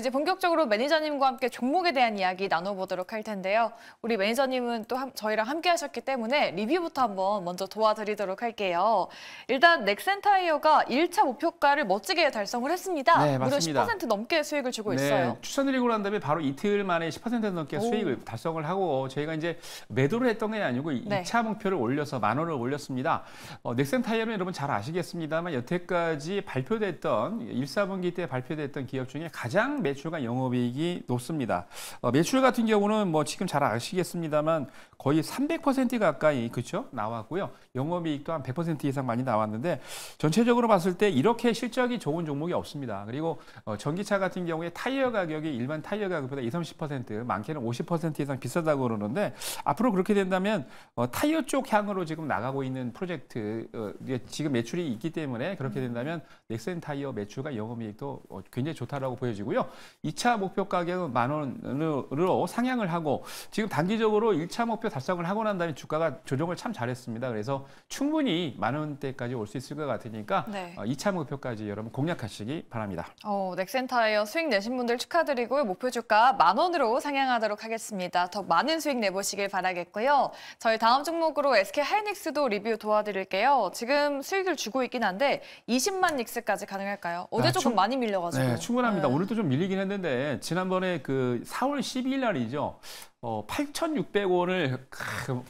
이제 본격적으로 매니저님과 함께 종목에 대한 이야기 나눠보도록 할 텐데요. 우리 매니저님은 또 함, 저희랑 함께 하셨기 때문에 리뷰부터 한번 먼저 도와드리도록 할게요. 일단 넥센타이어가 1차 목표가를 멋지게 달성을 했습니다. 네, 맞습니다. 무려 10% 넘게 수익을 주고 네, 있어요. 추천드리고 난 다음에 바로 이틀 만에 10% 넘게 오. 수익을 달성을 하고 어, 저희가 이제 매도를 했던 게 아니고 네. 2차 목표를 올려서 만 원을 올렸습니다. 어, 넥센타이어는 여러분 잘 아시겠습니다만 여태까지 발표됐던 1, 4분기 때 발표됐던 기업 중에 가장 매출과 영업이익이 높습니다. 어, 매출 같은 경우는 뭐 지금 잘 아시겠습니다만 거의 300% 가까이 그렇죠 나왔고요. 영업이익도 한 100% 이상 많이 나왔는데 전체적으로 봤을 때 이렇게 실적이 좋은 종목이 없습니다. 그리고 어, 전기차 같은 경우에 타이어 가격이 일반 타이어 가격보다 20, 30% 많게는 50% 이상 비싸다고 그러는데 앞으로 그렇게 된다면 어, 타이어 쪽 향으로 지금 나가고 있는 프로젝트 어, 지금 매출이 있기 때문에 그렇게 된다면 넥센 타이어 매출과 영업이익도 어, 굉장히 좋다라고 보여지고요. 2차 목표 가격은 만 원으로 상향을 하고 지금 단기적으로 1차 목표 달성을 하고 난 다음에 주가가 조정을 참 잘했습니다. 그래서 충분히 만 원대까지 올 수 있을 것 같으니까 네. 2차 어, 목표까지 여러분 공략하시기 바랍니다. 어, 넥센타에어 수익 내신 분들 축하드리고 목표 주가 만 원으로 상향하도록 하겠습니다. 더 많은 수익 내보시길 바라겠고요. 저희 다음 종목으로 SK 하이닉스도 리뷰 도와드릴게요. 지금 수익을 주고 있긴 한데 20만 닉스까지 가능할까요? 어제 아, 조금 많이 밀려가지고. 네, 충분합니다. 네. 오늘도 좀 밀. 려 밀리긴 했는데 지난번에 그 4월 12일 날이죠. 어, 8,600원을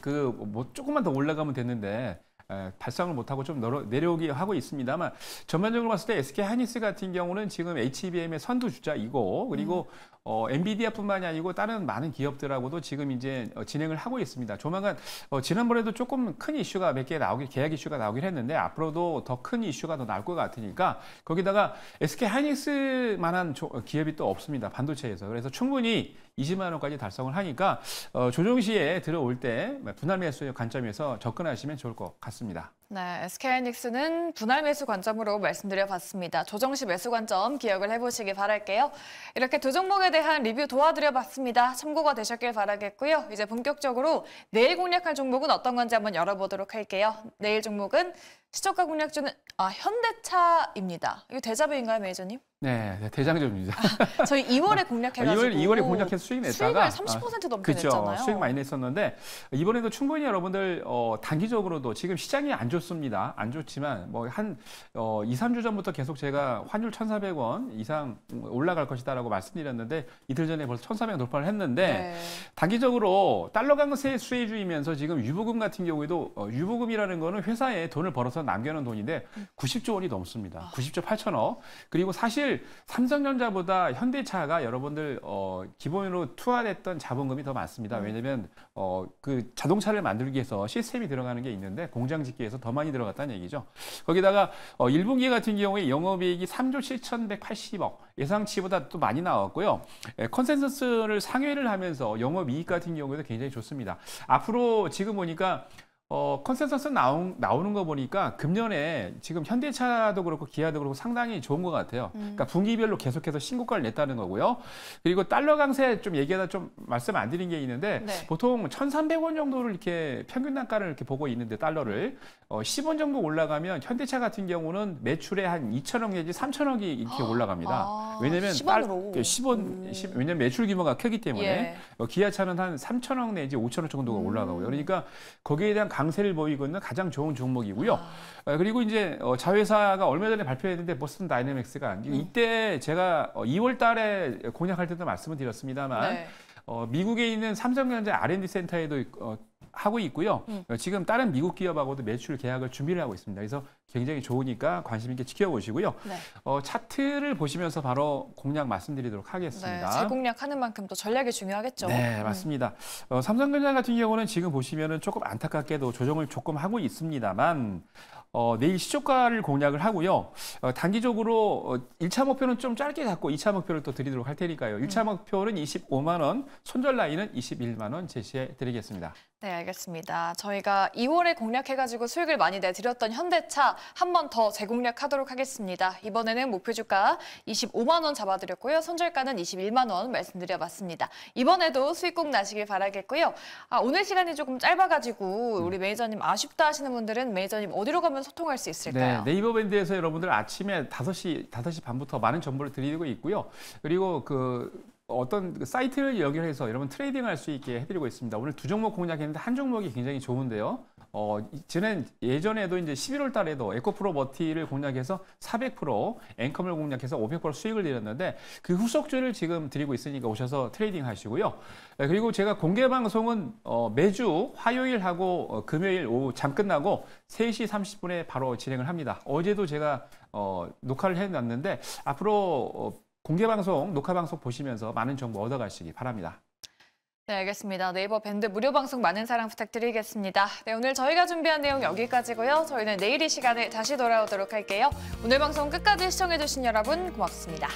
그뭐 조금만 더 올라가면 됐는데 에, 발상을 못하고 좀 내려, 내려오게 하고 있습니다만 전반적으로 봤을 때 SK 하이닉스 같은 경우는 지금 HBM의 선두주자이고 그리고 음. 어, 엔비디아뿐만이 아니고 다른 많은 기업들하고도 지금 이제 어, 진행을 하고 있습니다. 조만간 어, 지난번에도 조금 큰 이슈가 몇 개 나오길 계약 이슈가 나오긴 했는데 앞으로도 더 큰 이슈가 더 나올 것 같으니까 거기다가 SK 하이닉스만한 조, 어, 기업이 또 없습니다. 반도체에서 그래서 충분히 20만 원까지 달성을 하니까 어, 조정 시에 들어올 때 분할 매수의 관점에서 접근하시면 좋을 것 같습니다. 네, SK하이닉스는 분할 매수 관점으로 말씀드려봤습니다. 조정 시 매수 관점 기억을 해보시기 바랄게요. 이렇게 두 종목에 대한 리뷰 도와드려봤습니다. 참고가 되셨길 바라겠고요. 이제 본격적으로 내일 공략할 종목은 어떤 건지 한번 열어보도록 할게요. 내일 종목은 시초가 공략주는 아, 현대차입니다. 이거 대자뷰인가요, 매니저님? 네, 네 대장주입니다. 아, 저희 2월에 공략해가지고 2월, 아, 2월에 공략해서 수익 냈다가 수익을 30% 아, 넘게 그죠 냈잖아요. 수익 많이 냈었는데 이번에도 충분히 여러분들 어, 단기적으로도 지금 시장이 안 좋습니다. 안 좋지만 뭐 한 어, 2, 3주 전부터 계속 제가 환율 1,400원 이상 올라갈 것이다라고 말씀드렸는데 이틀 전에 벌써 1,400원 돌파를 했는데 네. 단기적으로 달러 강세 수혜주이면서 지금 유보금 같은 경우에도 어, 유보금이라는 거는 회사에 돈을 벌어서 통서 남겨놓은 돈인데 90조 음. 원이 넘습니다. 90조 아. 8천억. 그리고 사실 삼성전자보다 현대차가 여러분들 어, 기본으로 투하됐던 자본금이 더 많습니다. 음. 왜냐하면 어, 그 자동차를 만들기 위해서 시스템이 들어가는 게 있는데 공장 짓기에서 더 많이 들어갔다는 얘기죠. 거기다가 어, 1분기 같은 경우에 영업이익이 3조 7,180억 예상치보다 또 많이 나왔고요. 에, 예, 컨센서스를 상회를 하면서 영업이익 같은 경우에도 굉장히 좋습니다. 앞으로 지금 보니까 어, 컨센서스 나온, 나오는 거 보니까 금년에 지금 현대차도 그렇고 기아도 그렇고 상당히 좋은 것 같아요. 음. 그러니까 분기별로 계속해서 신고가를 냈다는 거고요. 그리고 달러 강세 좀 얘기하다 좀 말씀 안 드린 게 있는데 네. 보통 1,300원 정도를 이렇게 평균 단가를 이렇게 보고 있는데 달러를 어, 10원 정도 올라가면 현대차 같은 경우는 매출에 한 2천억 내지 3천억이 이렇게 올라갑니다. 아, 왜냐면 1 10원 그 음. 왜냐면 매출 규모가 크기 때문에 예. 어, 기아차는 한 3천억 내지 5천억 정도가 음. 올라가고요. 그러니까 거기에 대한 강세를 보이고 있는 가장 좋은 종목이고요. 아. 어, 그리고 이제 어, 자회사가 얼마 전에 발표했는데 보스턴 다이내믹스가 네. 이때 제가 2월 어, 달에 공략할 때도 말씀을 드렸습니다만 네. 어, 미국에 있는 삼성전자 R&D 센터에도 어, 하고 있고요. 음. 어, 지금 다른 미국 기업하고도 매출 계약을 준비를 하고 있습니다. 그래서 굉장히 좋으니까 관심 있게 지켜보시고요. 네. 어, 차트를 보시면서 바로 공략 말씀드리도록 하겠습니다. 네, 재공략하는 만큼 또 전략이 중요하겠죠. 네, 음. 맞습니다. 음. 어, 삼성전자 같은 경우는 지금 보시면 조금 안타깝게도 조정을 조금 하고 있습니다만 어, 내일 시초가를 공략을 하고요. 어, 단기적으로 1차 어, 목표는 좀 짧게 잡고 2차 목표를 또 드리도록 할 테니까요. 1차 음. 목표는 25만 원, 손절 라인은 21만 원 제시해 드리겠습니다. 네, 알겠습니다. 저희가 2월에 공략해가지고 수익을 많이 내드렸던 현대차 한 번 더 재공략하도록 하겠습니다. 이번에는 목표 주가 25만 원 잡아드렸고요. 손절가는 21만 원 말씀드려봤습니다. 이번에도 수익 꼭 나시길 바라겠고요. 아, 오늘 시간이 조금 짧아가지고 우리 음. 매니저님 아쉽다 하시는 분들은 매니저님 어디로 가면 하면 소통할 수 네, 있을까요? 네, 네이버 밴드에서 여러분들 아침에 5시, 5시 반부터 많은 정보를 드리고 있고요. 그리고 그 어떤 그 사이트를 연결해서 여러분 트레이딩 할 수 있게 해드리고 있습니다. 오늘 두 종목 공략했는데 한 종목이 굉장히 좋은데요. 어, 지난 예전에도 이제 11월 달에도 에코프로 버티를 공략해서 400% 앵컴을 공략해서 500% 수익을 드렸는데 그 후속주를 지금 드리고 있으니까 오셔서 트레이딩 하시고요. 네, 그리고 제가 공개 방송은 어, 매주 화요일하고 어, 금요일 오후 잠 끝나고 3시 30분에 바로 진행을 합니다. 어제도 제가 어, 녹화를 해놨는데 앞으로 어, 공개 방송, 녹화 방송 보시면서 많은 정보 얻어가시기 바랍니다. 네, 알겠습니다. 네이버 밴드 무료 방송 많은 사랑 부탁드리겠습니다. 네, 오늘 저희가 준비한 내용 여기까지고요. 저희는 내일 이 시간에 다시 돌아오도록 할게요. 오늘 방송 끝까지 시청해주신 여러분 고맙습니다.